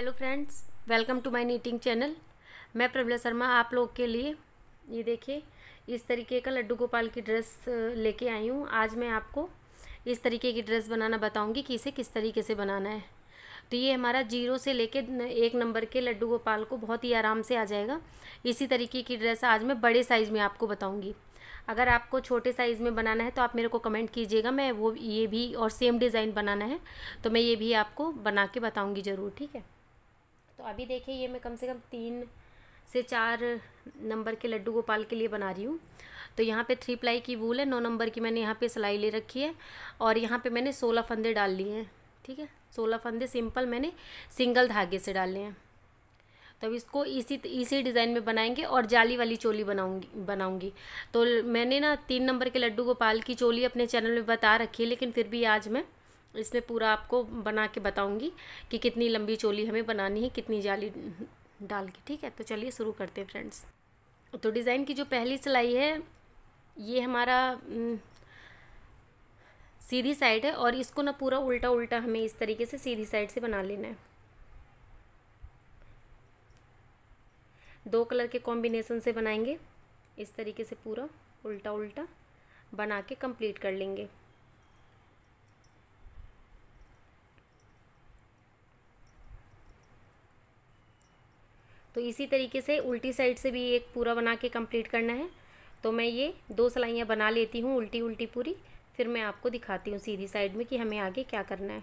hello friends welcome to my knitting channel मैं प्रबला शर्मा आप लोग के लिए ये देखिए इस तरीके का लड्डू गोपाल की ड्रेस लेके आई हूँ आज मैं आपको इस तरीके की ड्रेस बनाना बताऊँगी कि इसे किस तरीके से बनाना है तो ये हमारा जीरो से लेके एक नंबर के लड्डू गोपाल को बहुत ही आराम से आ जाएगा इसी तरीके की ड्रेस आज मैं बड़े साइज़ में आपको बताऊँगी अगर आपको छोटे साइज़ में बनाना है तो आप मेरे को कमेंट कीजिएगा मैं वो ये भी और सेम डिज़ाइन बनाना है तो मैं ये भी आपको बना के बताऊँगी ज़रूर ठीक है तो अभी देखिए ये मैं कम से कम तीन से चार नंबर के लड्डू गोपाल के लिए बना रही हूँ तो यहाँ पे थ्री प्लाई की वूल है नौ नंबर की मैंने यहाँ पे सिलाई ले रखी है और यहाँ पे मैंने सोलह फंदे डाल लिए हैं ठीक है सोलह फंदे सिंपल मैंने सिंगल धागे से डाले हैं तब तो इसको इसी इसी डिज़ाइन में बनाएंगे और जाली वाली चोली बनाऊंगी बनाऊंगी तो मैंने ना तीन नंबर के लड्डू गोपाल की चोली अपने चैनल में बता रखी है लेकिन फिर भी आज मैं इसमें पूरा आपको बना के बताऊँगी कि कितनी लंबी चोली हमें बनानी है कितनी जाली डाल के ठीक है तो चलिए शुरू करते हैं फ्रेंड्स तो डिज़ाइन की जो पहली सिलाई है ये हमारा सीधी साइड है और इसको ना पूरा उल्टा उल्टा हमें इस तरीके से सीधी साइड से बना लेना है दो कलर के कॉम्बिनेशन से बनाएंगे इस तरीके से पूरा उल्टा उल्टा बना के कंप्लीट कर लेंगे तो इसी तरीके से उल्टी साइड से भी एक पूरा बना के कंप्लीट करना है तो मैं ये दो सलाइयाँ बना लेती हूँ उल्टी उल्टी पूरी फिर मैं आपको दिखाती हूँ सीधी साइड में कि हमें आगे क्या करना है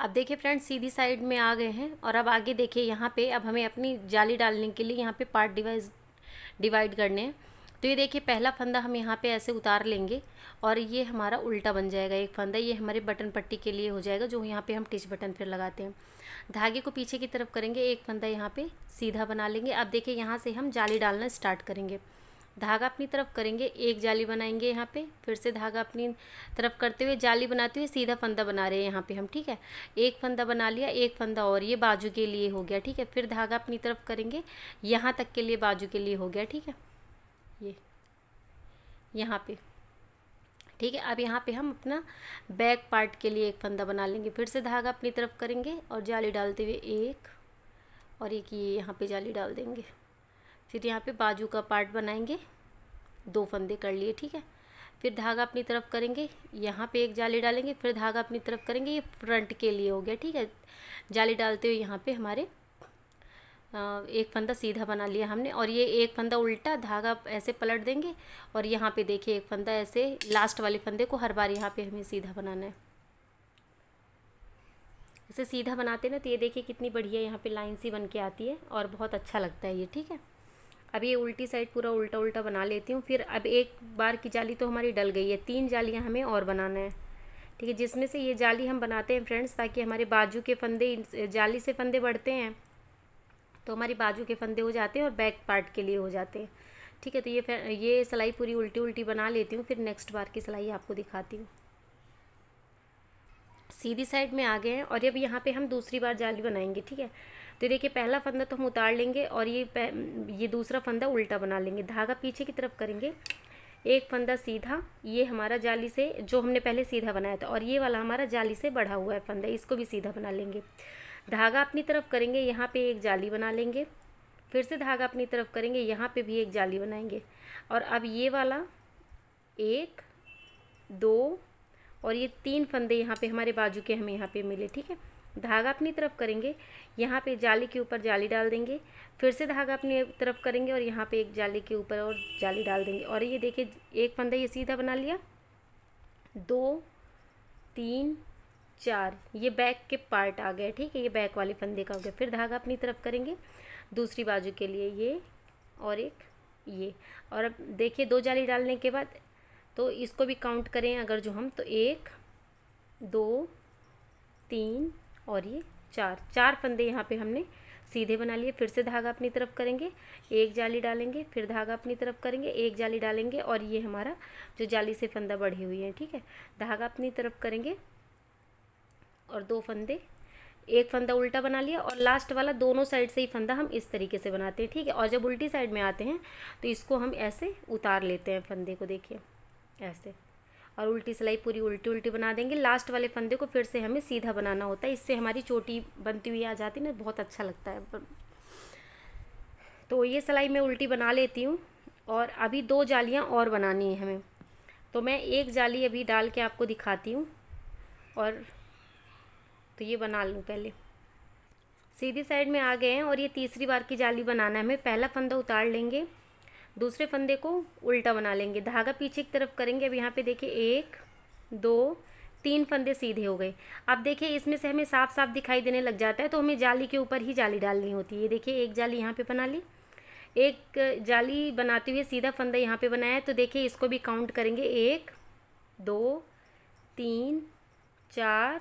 अब देखिए फ्रेंड्स सीधी साइड में आ गए हैं और अब आगे देखिए यहाँ पे अब हमें अपनी जाली डालने के लिए यहाँ पे पार्ट डिवाइस डिवाइड करने हैं तो ये देखिए पहला फंदा हम यहाँ पे ऐसे उतार लेंगे और ये हमारा उल्टा बन जाएगा एक फंदा ये हमारे बटन पट्टी के लिए हो जाएगा जो यहाँ पे हम टिच बटन फिर लगाते हैं धागे को पीछे की तरफ करेंगे एक फंदा यहाँ पे सीधा बना लेंगे अब देखिए यहाँ से हम जाली डालना स्टार्ट करेंगे धागा अपनी तरफ करेंगे एक जाली बनाएंगे यहाँ पे फिर से धागा अपनी तरफ करते हुए जाली बनाते हुए सीधा फंदा बना रहे हैं यहाँ पे हम ठीक है एक फंदा बना लिया एक फंदा और ये बाजू के लिए हो गया ठीक है फिर धागा अपनी तरफ करेंगे यहाँ तक के लिए बाजू के लिए हो गया ठीक है ये यहाँ पर ठीक है अब यहाँ पे हम अपना बैक पार्ट के लिए एक फंदा बना लेंगे फिर से धागा अपनी तरफ करेंगे और जाली डालते हुए एक और एक ये यहाँ पे जाली डाल देंगे फिर यहाँ पे बाजू का पार्ट बनाएंगे दो फंदे कर लिए ठीक है फिर धागा अपनी तरफ करेंगे यहाँ पे एक जाली डालेंगे फिर धागा अपनी तरफ करेंगे ये फ्रंट के लिए हो गया ठीक है जाली डालते हुए यहाँ पे हमारे एक फंदा सीधा बना लिया हमने और ये एक फंदा उल्टा धागा ऐसे पलट देंगे और यहाँ पे देखिए एक फंदा ऐसे लास्ट वाले फंदे को हर बार यहाँ पे हमें सीधा बनाना है इसे सीधा बनाते ना तो ये देखिए कितनी बढ़िया यहाँ पे लाइन सी बन के आती है और बहुत अच्छा लगता है ये ठीक है अब ये उल्टी साइड पूरा उल्टा उल्टा बना लेती हूँ फिर अब एक बार की जाली तो हमारी डल गई है तीन जालियाँ हमें और बनाना है ठीक है जिसमें से ये जाली हम बनाते हैं फ्रेंड्स ताकि हमारे बाजू के फंदे जाली से फंदे बढ़ते हैं तो हमारी बाजू के फंदे हो जाते हैं और बैक पार्ट के लिए हो जाते हैं ठीक है तो ये फिर ये सिलाई पूरी उल्टी उल्टी बना लेती हूँ फिर नेक्स्ट बार की सिलाई आपको दिखाती हूँ सीधी साइड में आ गए हैं और अब यहाँ पे हम दूसरी बार जाली बनाएंगे ठीक है तो देखिए पहला फंदा तो हम उतार लेंगे और ये ये दूसरा फंदा उल्टा बना लेंगे धागा पीछे की तरफ करेंगे एक फंदा सीधा ये हमारा जाली से जो हमने पहले सीधा बनाया था और ये वाला हमारा जाली से बढ़ा हुआ है फंदा इसको भी सीधा बना लेंगे धागा अपनी तरफ करेंगे यहाँ पे एक जाली बना लेंगे फिर से धागा अपनी तरफ करेंगे यहाँ पे भी एक जाली बनाएंगे और अब ये वाला एक दो और ये तीन फंदे यहाँ पे हमारे बाजू के हमें यहाँ पे मिले ठीक है धागा अपनी तरफ करेंगे यहाँ पे जाली के ऊपर जाली डाल देंगे फिर से धागा अपनी तरफ करेंगे और यहाँ पे एक जाली के ऊपर और जाली डाल देंगे और ये देखिए एक फंदा ये सीधा बना लिया दो तीन चार ये बैक के पार्ट आ गया ठीक है ये बैक वाले फंदे का हो गया फिर धागा अपनी तरफ करेंगे दूसरी बाजू के लिए ये और एक ये और अब देखिए दो जाली डालने के बाद तो इसको भी काउंट करें अगर जो हम तो एक दो तीन और ये चार चार फंदे यहाँ पे हमने सीधे बना लिए फिर से धागा अपनी तरफ करेंगे एक जाली डालेंगे फिर धागा अपनी तरफ करेंगे एक जाली डालेंगे और ये हमारा जो जाली से फंदा बढ़ी हुई है ठीक है धागा अपनी तरफ करेंगे और दो फंदे एक फंदा उल्टा बना लिया और लास्ट वाला दोनों साइड से ही फंदा हम इस तरीके से बनाते हैं ठीक है और जब उल्टी साइड में आते हैं तो इसको हम ऐसे उतार लेते हैं फंदे को देखिए ऐसे और उल्टी सिलाई पूरी उल्टी उल्टी बना देंगे लास्ट वाले फंदे को फिर से हमें सीधा बनाना होता है इससे हमारी चोटी बनती हुई आ जाती है ना बहुत अच्छा लगता है तो ये सिलाई मैं उल्टी बना लेती हूँ और अभी दो जालियाँ और बनानी है हमें तो मैं एक जाली अभी डाल के आपको दिखाती हूँ और तो ये बना लूँ पहले सीधी साइड में आ गए हैं और ये तीसरी बार की जाली बनाना है हमें पहला फंदा उतार लेंगे दूसरे फंदे को उल्टा बना लेंगे धागा पीछे की तरफ करेंगे अब यहाँ पे देखिए एक दो तीन फंदे सीधे हो गए अब देखिए इसमें से हमें साफ साफ दिखाई देने लग जाता है तो हमें जाली के ऊपर ही जाली डालनी होती है ये देखिए एक जाली यहाँ पे बना ली एक जाली बनाते हुए सीधा फंदा यहाँ पे बनाया तो देखिए इसको भी काउंट करेंगे एक दो तीन चार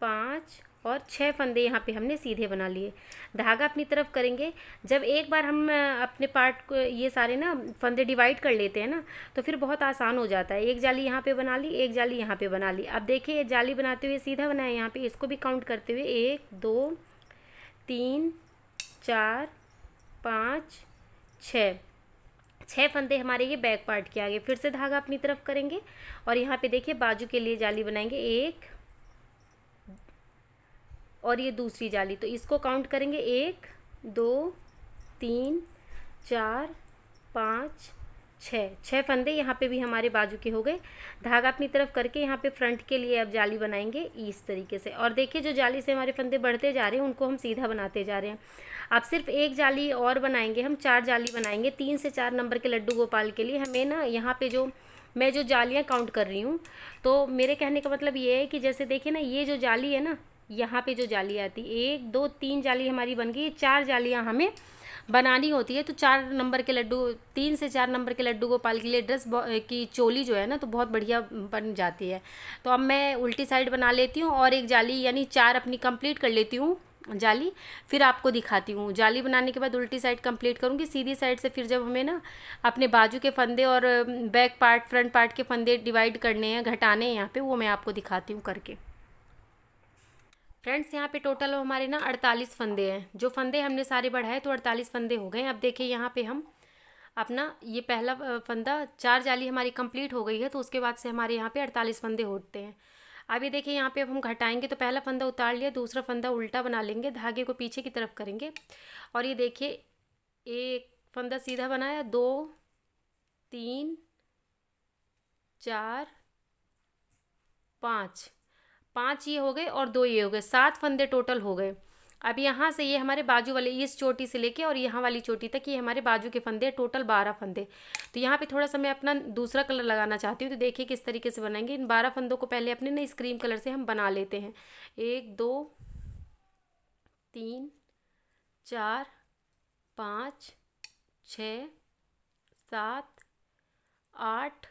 पाँच और छः फंदे यहाँ पे हमने सीधे बना लिए धागा अपनी तरफ करेंगे जब एक बार हम अपने पार्ट को ये सारे ना फंदे डिवाइड कर लेते हैं ना तो फिर बहुत आसान हो जाता है एक जाली यहाँ पे बना ली एक जाली यहाँ पे बना ली अब देखिए जाली बनाते हुए सीधा बनाए यहाँ पे इसको भी काउंट करते हुए एक दो तीन चार पाँच छः छः फंदे हमारे ये बैक पार्ट के आगे फिर से धागा अपनी तरफ करेंगे और यहाँ पे देखिए बाजू के लिए जाली बनाएंगे एक और ये दूसरी जाली तो इसको काउंट करेंगे एक दो तीन चार पाँच छः छः फंदे यहाँ पे भी हमारे बाजू के हो गए धागा अपनी तरफ करके यहाँ पे फ्रंट के लिए अब जाली बनाएंगे इस तरीके से और देखिए जो जाली से हमारे फंदे बढ़ते जा रहे हैं उनको हम सीधा बनाते जा रहे हैं अब सिर्फ एक जाली और बनाएंगे हम चार जाली बनाएंगे तीन से चार नंबर के लड्डू गोपाल के लिए हमें ना यहाँ पर जो मैं जो जालियाँ काउंट कर रही हूँ तो मेरे कहने का मतलब ये है कि जैसे देखिए ना ये जो जाली है ना यहाँ पे जो जाली आती है एक दो तीन जाली हमारी बन गई चार जालियाँ हमें बनानी होती है तो चार नंबर के लड्डू तीन से चार नंबर के लड्डू गोपाल के लिए ड्रेस की चोली जो है ना तो बहुत बढ़िया बन जाती है तो अब मैं उल्टी साइड बना लेती हूँ और एक जाली यानी चार अपनी कंप्लीट कर लेती हूँ जाली फिर आपको दिखाती हूँ जाली बनाने के बाद उल्टी साइड कंप्लीट करूँगी सीधी साइड से फिर जब हमें ना अपने बाजू के फंदे और बैक पार्ट फ्रंट पार्ट के फंदे डिवाइड करने हैं घटाने हैं यहाँ पे वो मैं आपको दिखाती हूँ करके फ्रेंड्स यहाँ पे टोटल हमारे ना अड़तालीस फंदे हैं जो फंदे हमने सारे बढ़ाए तो अड़तालीस फंदे हो गए अब देखिए यहाँ पे हम अपना ये पहला फंदा चार जाली हमारी कंप्लीट हो गई है तो उसके बाद से हमारे यहाँ पे अड़तालीस फंदे होते हैं अब ये देखिए यहाँ पे अब हम घटाएंगे तो पहला फंदा उतार लिया दूसरा फंदा उल्टा बना लेंगे धागे को पीछे की तरफ करेंगे और ये देखिए एक फंदा सीधा बनाया दो तीन चार पाँच पाँच ये हो गए और दो ये हो गए सात फंदे टोटल हो गए अब यहाँ से ये हमारे बाजू वाले इस चोटी से लेके और यहाँ वाली चोटी तक ये हमारे बाजू के फंदे टोटल बारह फंदे तो यहाँ पे थोड़ा सा मैं अपना दूसरा कलर लगाना चाहती हूँ तो देखिए किस तरीके से बनाएंगे इन बारह फंदों को पहले अपने ना इस क्रीम कलर से हम बना लेते हैं एक दो तीन चार पाँच छ सात आठ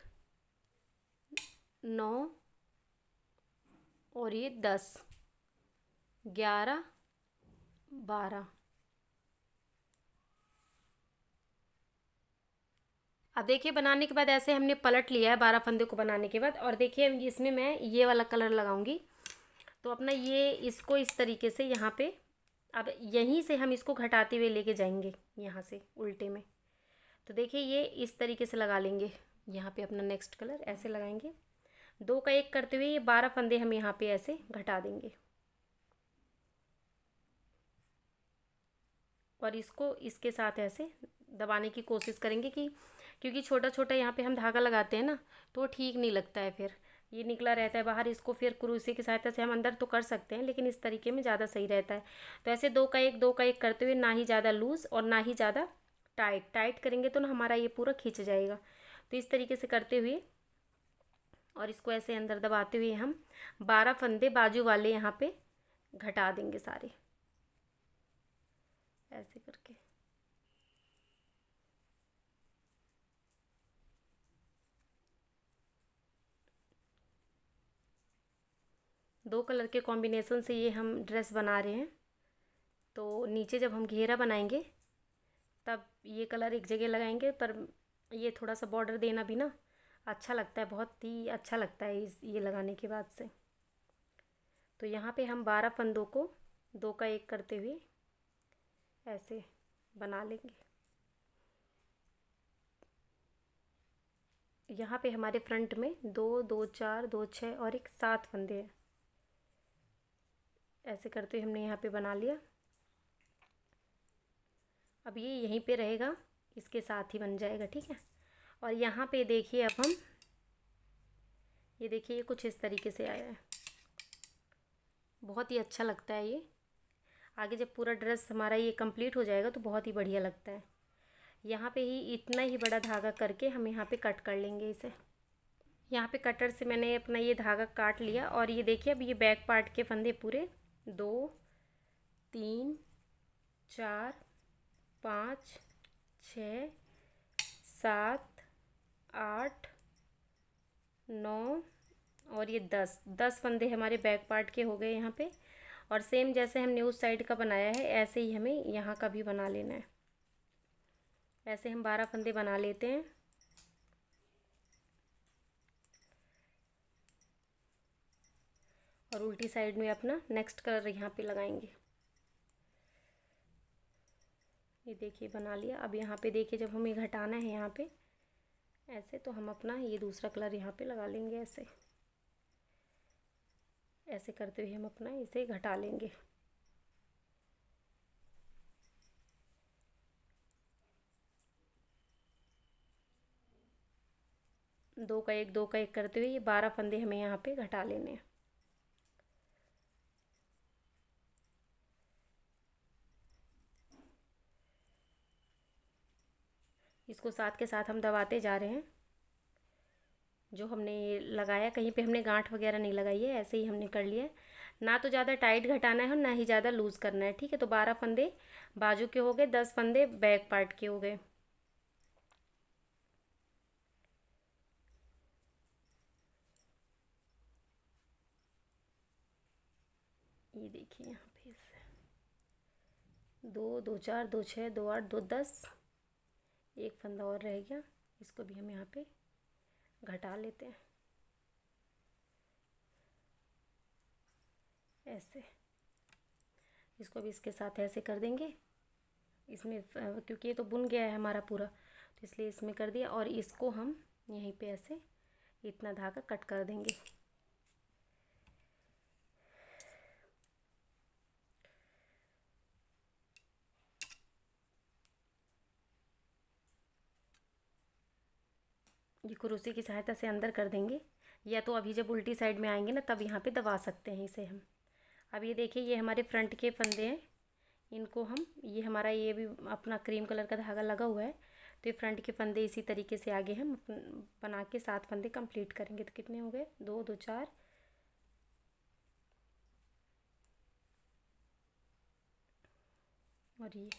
नौ और ये दस ग्यारह बारह अब देखिए बनाने के बाद ऐसे हमने पलट लिया है बारह फंदे को बनाने के बाद और देखिए इसमें मैं ये वाला कलर लगाऊंगी तो अपना ये इसको इस तरीके से यहाँ पे अब यहीं से हम इसको घटाते हुए लेके जाएंगे यहाँ से उल्टे में तो देखिए ये इस तरीके से लगा लेंगे यहाँ पे अपना नेक्स्ट कलर ऐसे लगाएंगे दो का एक करते हुए ये बारह फंदे हम यहाँ पे ऐसे घटा देंगे और इसको इसके साथ ऐसे दबाने की कोशिश करेंगे कि क्योंकि छोटा छोटा यहाँ पे हम धागा लगाते हैं ना तो ठीक नहीं लगता है फिर ये निकला रहता है बाहर इसको फिर क्रूसी की सहायता से हम अंदर तो कर सकते हैं लेकिन इस तरीके में ज़्यादा सही रहता है तो ऐसे दो का एक दो का एक करते हुए ना ही ज़्यादा लूज़ और ना ही ज़्यादा टाइट टाइट करेंगे तो ना हमारा ये पूरा खींच जाएगा तो इस तरीके से करते हुए और इसको ऐसे अंदर दबाते हुए हम बारह फंदे बाजू वाले यहाँ पे घटा देंगे सारे ऐसे करके दो कलर के कॉम्बिनेसन से ये हम ड्रेस बना रहे हैं तो नीचे जब हम घेरा बनाएंगे तब ये कलर एक जगह लगाएंगे पर ये थोड़ा सा बॉर्डर देना भी ना अच्छा लगता है बहुत ही अच्छा लगता है इस ये लगाने के बाद से तो यहाँ पे हम बारह फंदों को दो का एक करते हुए ऐसे बना लेंगे यहाँ पे हमारे फ्रंट में दो दो चार दो छः और एक सात फंदे हैं ऐसे करते हुए हमने यहाँ पे बना लिया अब ये यहीं पे रहेगा इसके साथ ही बन जाएगा ठीक है और यहाँ पे देखिए अब हम ये देखिए ये कुछ इस तरीके से आया है बहुत ही अच्छा लगता है ये आगे जब पूरा ड्रेस हमारा ये कंप्लीट हो जाएगा तो बहुत ही बढ़िया लगता है यहाँ पे ही इतना ही बड़ा धागा करके हम यहाँ पे कट कर लेंगे इसे यहाँ पे कटर से मैंने अपना ये धागा काट लिया और ये देखिए अब ये बैक पार्ट के फंदे पूरे दो तीन चार पाँच छ सात आठ नौ और ये दस दस फंदे हमारे बैक पार्ट के हो गए यहाँ पे और सेम जैसे हमने उस साइड का बनाया है ऐसे ही हमें यहाँ का भी बना लेना है ऐसे हम बारह फंदे बना लेते हैं और उल्टी साइड में अपना नेक्स्ट कलर यहाँ पे लगाएंगे ये देखिए बना लिया अब यहाँ पे देखिए जब हमें घटाना है यहाँ पे ऐसे तो हम अपना ये दूसरा कलर यहाँ पे लगा लेंगे ऐसे ऐसे करते हुए हम अपना इसे घटा लेंगे दो का एक दो का एक करते हुए ये बारह फंदे हमें यहाँ पे घटा लेने हैं इसको साथ के साथ हम दबाते जा रहे हैं जो हमने ये लगाया कहीं पे हमने गांठ वगैरह नहीं लगाई है ऐसे ही हमने कर लिया है ना तो ज़्यादा टाइट घटाना है और ना ही ज़्यादा लूज़ करना है ठीक है तो बारह फंदे बाजू के हो गए दस फंदे बैक पार्ट के हो गए ये देखिए यहाँ पे दो दो चार दो छः दो आठ दो दस एक फंदा और रह गया इसको भी हम यहाँ पे घटा लेते हैं ऐसे इसको भी इसके साथ ऐसे कर देंगे इसमें क्योंकि ये तो बुन गया है हमारा पूरा तो इसलिए इसमें कर दिया और इसको हम यहीं पे ऐसे इतना धागा कट कर देंगे कुरूसी की सहायता से अंदर कर देंगे या तो अभी जब उल्टी साइड में आएंगे ना तब यहाँ पे दबा सकते हैं इसे हम अब ये देखिए ये हमारे फ्रंट के फंदे हैं इनको हम ये हमारा ये भी अपना क्रीम कलर का धागा लगा हुआ है तो ये फ्रंट के फंदे इसी तरीके से आगे हम बना के सात फंदे कंप्लीट करेंगे तो कितने हो गए दो दो चार और ये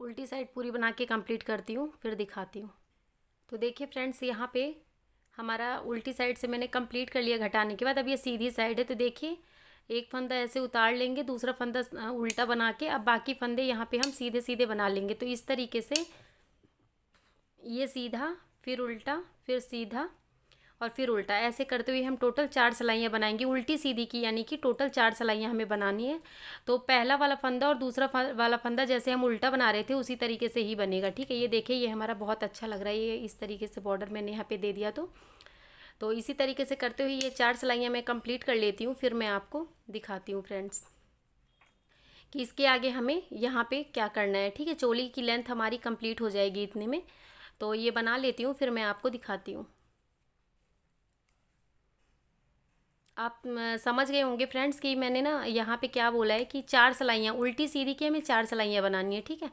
उल्टी साइड पूरी बना के कंप्लीट करती हूँ फिर दिखाती हूँ तो देखिए फ्रेंड्स यहाँ पे हमारा उल्टी साइड से मैंने कंप्लीट कर लिया घटाने के बाद अब ये सीधी साइड है तो देखिए एक फंदा ऐसे उतार लेंगे दूसरा फंदा उल्टा बना के अब बाकी फंदे यहाँ पे हम सीधे सीधे बना लेंगे तो इस तरीके से ये सीधा फिर उल्टा फिर सीधा और फिर उल्टा ऐसे करते हुए हम टोटल चार सलाइयाँ बनाएंगे उल्टी सीधी की यानी कि टोटल चार सलाइयाँ हमें बनानी है तो पहला वाला फंदा और दूसरा वाला फंदा जैसे हम उल्टा बना रहे थे उसी तरीके से ही बनेगा ठीक है ये देखिए ये हमारा बहुत अच्छा लग रहा है ये इस तरीके से बॉर्डर मैंने यहाँ पर दे दिया तो तो इसी तरीके से करते हुए ये चार सिलाइयाँ मैं कंप्लीट कर लेती हूँ फिर मैं आपको दिखाती हूँ फ्रेंड्स कि इसके आगे हमें यहाँ पे क्या करना है ठीक है चोली की लेंथ हमारी कंप्लीट हो जाएगी इतने में तो ये बना लेती हूँ फिर मैं आपको दिखाती हूँ आप समझ गए होंगे फ्रेंड्स कि मैंने ना यहाँ पे क्या बोला है कि चार सिलाइयाँ उल्टी सीधी की हमें चार सिलाइयाँ बनानी है ठीक है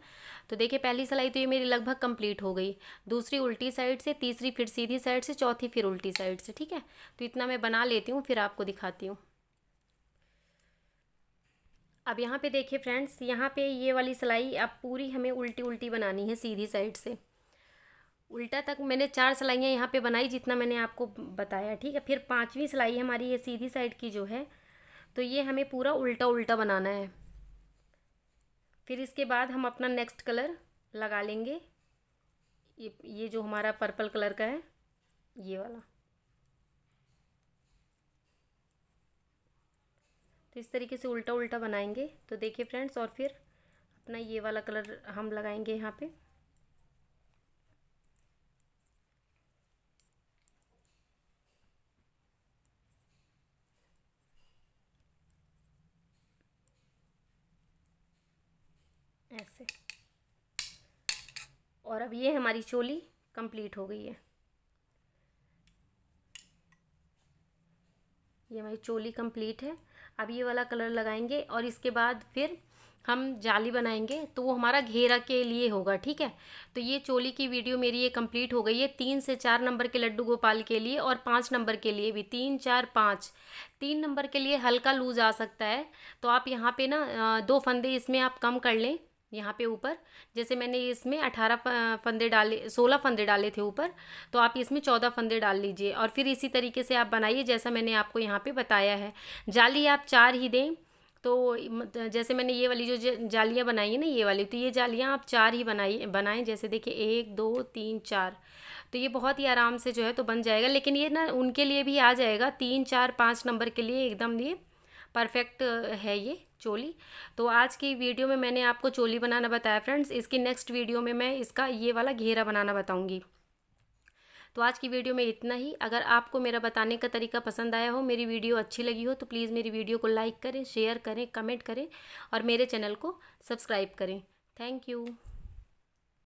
तो देखिए पहली सिलाई तो ये मेरी लगभग कंप्लीट हो गई दूसरी उल्टी साइड से तीसरी फिर सीधी साइड से चौथी फिर उल्टी साइड से ठीक है तो इतना मैं बना लेती हूँ फिर आपको दिखाती हूँ अब यहाँ पे देखिए फ्रेंड्स यहाँ पे ये वाली सिलाई अब पूरी हमें उल्टी उल्टी बनानी है सीधी साइड से उल्टा तक मैंने चार सिलाइयाँ यहाँ पे बनाई जितना मैंने आपको बताया ठीक है फिर पांचवी सिलाई हमारी ये सीधी साइड की जो है तो ये हमें पूरा उल्टा उल्टा बनाना है फिर इसके बाद हम अपना नेक्स्ट कलर लगा लेंगे ये ये जो हमारा पर्पल कलर का है ये वाला तो इस तरीके से उल्टा उल्टा बनाएंगे तो देखिए फ्रेंड्स और फिर अपना ये वाला कलर हम लगाएंगे यहाँ पे और अब ये हमारी चोली कंप्लीट हो गई है ये हमारी चोली कंप्लीट है अब ये वाला कलर लगाएंगे और इसके बाद फिर हम जाली बनाएंगे तो वो हमारा घेरा के लिए होगा ठीक है तो ये चोली की वीडियो मेरी ये कंप्लीट हो गई है तीन से चार नंबर के लड्डू गोपाल के लिए और पाँच नंबर के लिए भी तीन चार पाँच तीन नंबर के लिए हल्का लूज आ सकता है तो आप यहाँ पे ना दो फंदे इसमें आप कम कर लें यहाँ पे ऊपर जैसे मैंने इसमें अठारह फंदे डाले सोलह फंदे डाले थे ऊपर तो आप इसमें चौदह फंदे डाल लीजिए और फिर इसी तरीके से आप बनाइए जैसा मैंने आपको यहाँ पे बताया है जाली आप चार ही दें तो जैसे मैंने ये वाली जो जालियाँ बनाई है ना ये वाली तो ये जालियाँ आप चार ही बनाइए बनाएं जैसे देखिए एक दो तीन चार तो ये बहुत ही आराम से जो है तो बन जाएगा लेकिन ये ना उनके लिए भी आ जाएगा तीन चार पाँच नंबर के लिए एकदम ये परफेक्ट है ये चोली तो आज की वीडियो में मैंने आपको चोली बनाना बताया फ्रेंड्स इसकी नेक्स्ट वीडियो में मैं इसका ये वाला घेरा बनाना बताऊँगी तो आज की वीडियो में इतना ही अगर आपको मेरा बताने का तरीका पसंद आया हो मेरी वीडियो अच्छी लगी हो तो प्लीज़ मेरी वीडियो को लाइक करें शेयर करें कमेंट करें और मेरे चैनल को सब्सक्राइब करें थैंक यू